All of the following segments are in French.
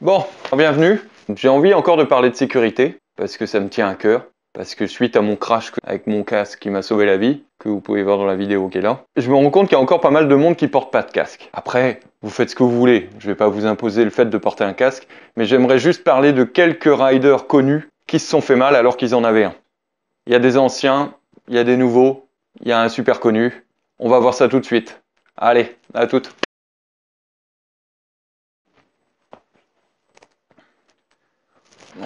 Bon, bienvenue. J'ai envie encore de parler de sécurité, parce que ça me tient à cœur. Parce que suite à mon crash avec mon casque qui m'a sauvé la vie, que vous pouvez voir dans la vidéo qui est là, je me rends compte qu'il y a encore pas mal de monde qui porte pas de casque. Après, vous faites ce que vous voulez. Je vais pas vous imposer le fait de porter un casque, mais j'aimerais juste parler de quelques riders connus qui se sont fait mal alors qu'ils en avaient un. Il y a des anciens, il y a des nouveaux, il y a un super connu. On va voir ça tout de suite. Allez, à toutes.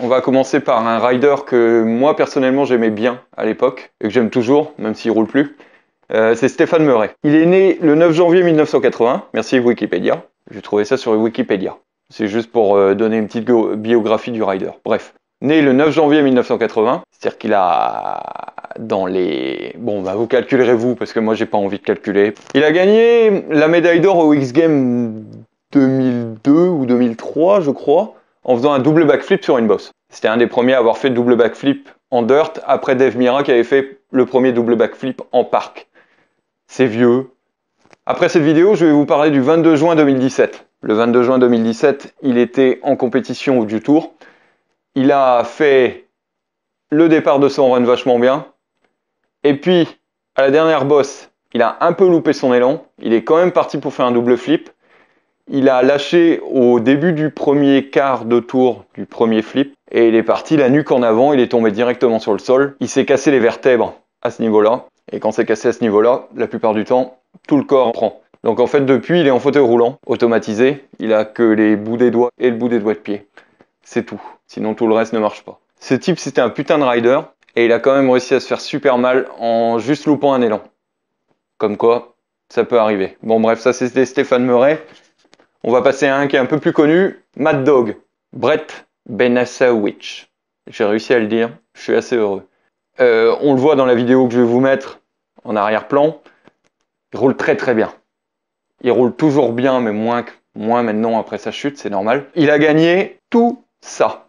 On va commencer par un rider que moi personnellement j'aimais bien à l'époque et que j'aime toujours, même s'il roule plus. Euh, c'est Stéphane Murray. Il est né le 9 janvier 1980. Merci Wikipédia. J'ai trouvé ça sur Wikipédia. C'est juste pour euh, donner une petite biographie du rider. Bref. Né le 9 janvier 1980, c'est-à-dire qu'il a dans les... Bon, bah vous calculerez vous, parce que moi j'ai pas envie de calculer. Il a gagné la médaille d'or au X Games 2002 ou 2003, je crois en faisant un double backflip sur une bosse. C'était un des premiers à avoir fait double backflip en dirt, après Dave Mira qui avait fait le premier double backflip en parc. C'est vieux. Après cette vidéo, je vais vous parler du 22 juin 2017. Le 22 juin 2017, il était en compétition du Tour. Il a fait le départ de son run vachement bien. Et puis, à la dernière bosse, il a un peu loupé son élan. Il est quand même parti pour faire un double flip. Il a lâché au début du premier quart de tour du premier flip et il est parti la nuque en avant, il est tombé directement sur le sol. Il s'est cassé les vertèbres à ce niveau-là. Et quand c'est cassé à ce niveau-là, la plupart du temps, tout le corps prend. Donc en fait, depuis, il est en fauteuil roulant, automatisé. Il a que les bouts des doigts et le bout des doigts de pied. C'est tout. Sinon, tout le reste ne marche pas. Ce type, c'était un putain de rider. Et il a quand même réussi à se faire super mal en juste loupant un élan. Comme quoi, ça peut arriver. Bon bref, ça c'était Stéphane Murray. On va passer à un qui est un peu plus connu, Mad Dog, Brett Benessawitch. J'ai réussi à le dire, je suis assez heureux. Euh, on le voit dans la vidéo que je vais vous mettre en arrière-plan, il roule très très bien. Il roule toujours bien, mais moins, moins maintenant après sa chute, c'est normal. Il a gagné tout ça.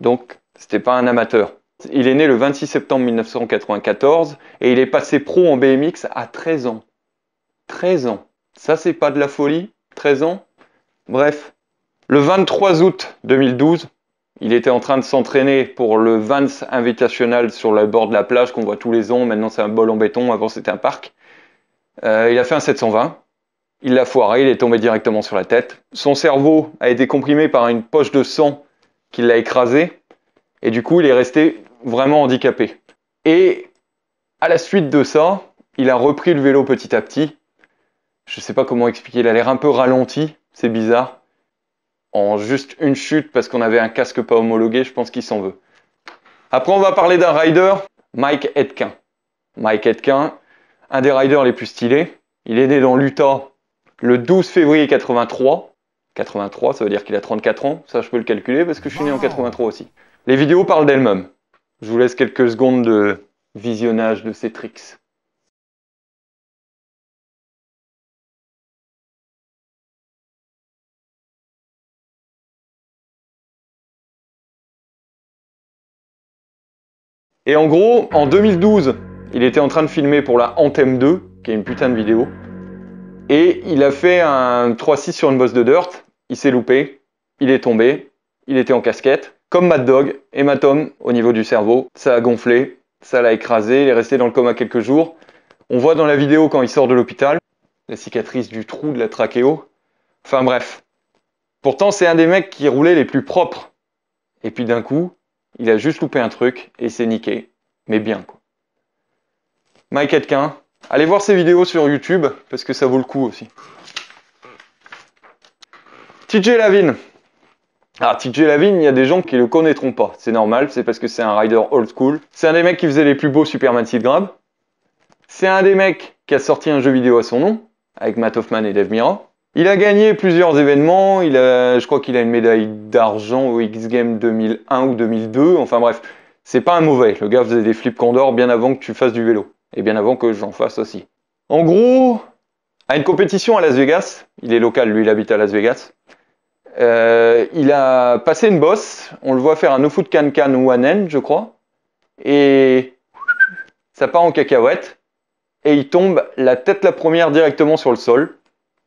Donc, c'était pas un amateur. Il est né le 26 septembre 1994 et il est passé pro en BMX à 13 ans. 13 ans. Ça, c'est pas de la folie 13 ans Bref, le 23 août 2012, il était en train de s'entraîner pour le Vans Invitational sur le bord de la plage qu'on voit tous les ans. Maintenant, c'est un bol en béton. Avant, c'était un parc. Euh, il a fait un 720. Il l'a foiré. Il est tombé directement sur la tête. Son cerveau a été comprimé par une poche de sang qui l'a écrasé. Et du coup, il est resté vraiment handicapé. Et à la suite de ça, il a repris le vélo petit à petit je sais pas comment expliquer, il a l'air un peu ralenti, c'est bizarre. En juste une chute parce qu'on avait un casque pas homologué, je pense qu'il s'en veut. Après, on va parler d'un rider, Mike Etkin. Mike Etkin, un des riders les plus stylés. Il est né dans l'Utah le 12 février 83. 83, ça veut dire qu'il a 34 ans. Ça, je peux le calculer parce que je suis né en 83 aussi. Les vidéos parlent d'elles-mêmes. Je vous laisse quelques secondes de visionnage de ces tricks. Et en gros, en 2012, il était en train de filmer pour la Anthem 2, qui est une putain de vidéo. Et il a fait un 3-6 sur une bosse de dirt. Il s'est loupé. Il est tombé. Il était en casquette. Comme Mad Dog, hématome au niveau du cerveau. Ça a gonflé. Ça l'a écrasé. Il est resté dans le coma quelques jours. On voit dans la vidéo quand il sort de l'hôpital la cicatrice du trou de la trachéo. Enfin bref. Pourtant, c'est un des mecs qui roulait les plus propres. Et puis d'un coup, il a juste loupé un truc et c'est niqué, mais bien quoi. Mike Atkin, allez voir ses vidéos sur YouTube parce que ça vaut le coup aussi. TJ Lavin. Ah, TJ Lavine, il y a des gens qui le connaîtront pas. C'est normal, c'est parce que c'est un rider old school. C'est un des mecs qui faisait les plus beaux Superman Seed Grab. C'est un des mecs qui a sorti un jeu vidéo à son nom, avec Matt Hoffman et Dave Mira. Il a gagné plusieurs événements, il a, je crois qu'il a une médaille d'argent au X Games 2001 ou 2002, enfin bref, c'est pas un mauvais, le gars faisait des flips Condor bien avant que tu fasses du vélo, et bien avant que j'en fasse aussi. En gros, à une compétition à Las Vegas, il est local, lui il habite à Las Vegas, euh, il a passé une bosse, on le voit faire un no foot can can ou un end, je crois, et ça part en cacahuète, et il tombe la tête la première directement sur le sol,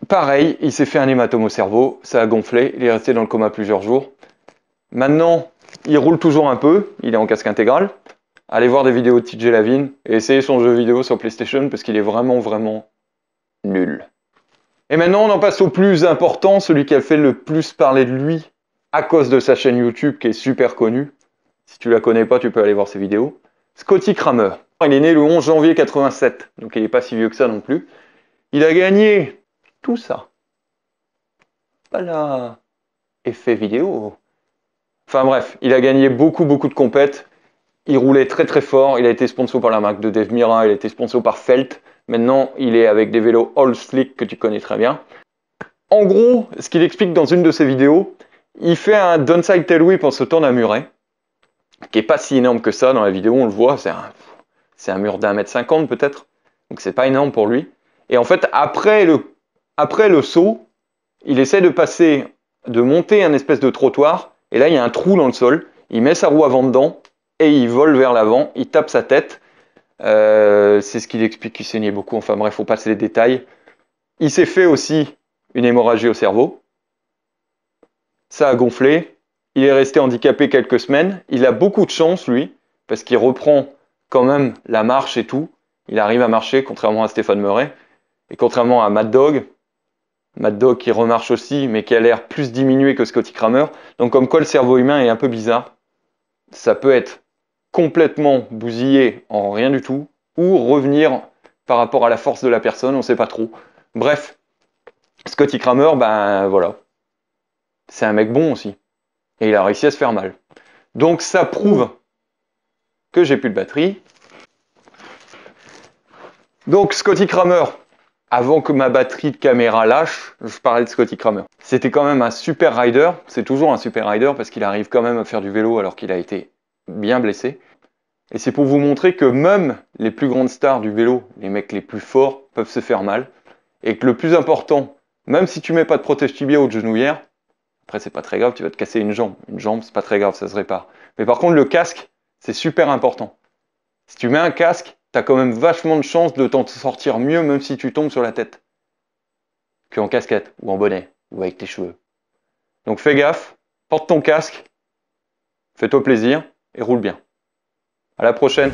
Pareil, il s'est fait un hématome au cerveau, ça a gonflé, il est resté dans le coma plusieurs jours. Maintenant, il roule toujours un peu, il est en casque intégral. Allez voir des vidéos de TJ Lavine et essayez son jeu vidéo sur PlayStation parce qu'il est vraiment, vraiment nul. Et maintenant, on en passe au plus important, celui qui a fait le plus parler de lui à cause de sa chaîne YouTube qui est super connue. Si tu la connais pas, tu peux aller voir ses vidéos. Scotty Kramer. Il est né le 11 janvier 87, donc il n'est pas si vieux que ça non plus. Il a gagné tout ça. Voilà, effet vidéo. Enfin bref, il a gagné beaucoup beaucoup de compètes. Il roulait très très fort. Il a été sponsor par la marque de Dave Mira. Il a été sponsor par Felt. Maintenant, il est avec des vélos All Slick que tu connais très bien. En gros, ce qu'il explique dans une de ses vidéos, il fait un downside tailwhip whip en sautant d'un muret, qui est pas si énorme que ça dans la vidéo. On le voit, c'est un, mur d'un mètre cinquante peut-être. Donc c'est pas énorme pour lui. Et en fait, après le après le saut, il essaie de passer, de monter un espèce de trottoir, et là il y a un trou dans le sol, il met sa roue avant dedans, et il vole vers l'avant, il tape sa tête. Euh, c'est ce qu'il explique qu'il saignait beaucoup, enfin bref, faut passer les détails. Il s'est fait aussi une hémorragie au cerveau. Ça a gonflé. Il est resté handicapé quelques semaines. Il a beaucoup de chance, lui, parce qu'il reprend quand même la marche et tout. Il arrive à marcher, contrairement à Stéphane Murray. Et contrairement à Mad Dog, Mad Dog qui remarche aussi, mais qui a l'air plus diminué que Scotty Kramer. Donc comme quoi le cerveau humain est un peu bizarre. Ça peut être complètement bousillé en rien du tout, ou revenir par rapport à la force de la personne, on ne sait pas trop. Bref, Scotty Kramer, ben voilà. C'est un mec bon aussi. Et il a réussi à se faire mal. Donc ça prouve que j'ai plus de batterie. Donc Scotty Kramer, avant que ma batterie de caméra lâche, je parlais de Scotty Kramer. C'était quand même un super rider, c'est toujours un super rider parce qu'il arrive quand même à faire du vélo alors qu'il a été bien blessé. Et c'est pour vous montrer que même les plus grandes stars du vélo, les mecs les plus forts, peuvent se faire mal. Et que le plus important, même si tu mets pas de protège tibia ou de genouillère, après c'est pas très grave, tu vas te casser une jambe. Une jambe, c'est pas très grave, ça se répare. Mais par contre, le casque, c'est super important. Si tu mets un casque, t'as quand même vachement de chance de t'en sortir mieux même si tu tombes sur la tête. Que en casquette, ou en bonnet, ou avec tes cheveux. Donc fais gaffe, porte ton casque, fais-toi plaisir et roule bien. À la prochaine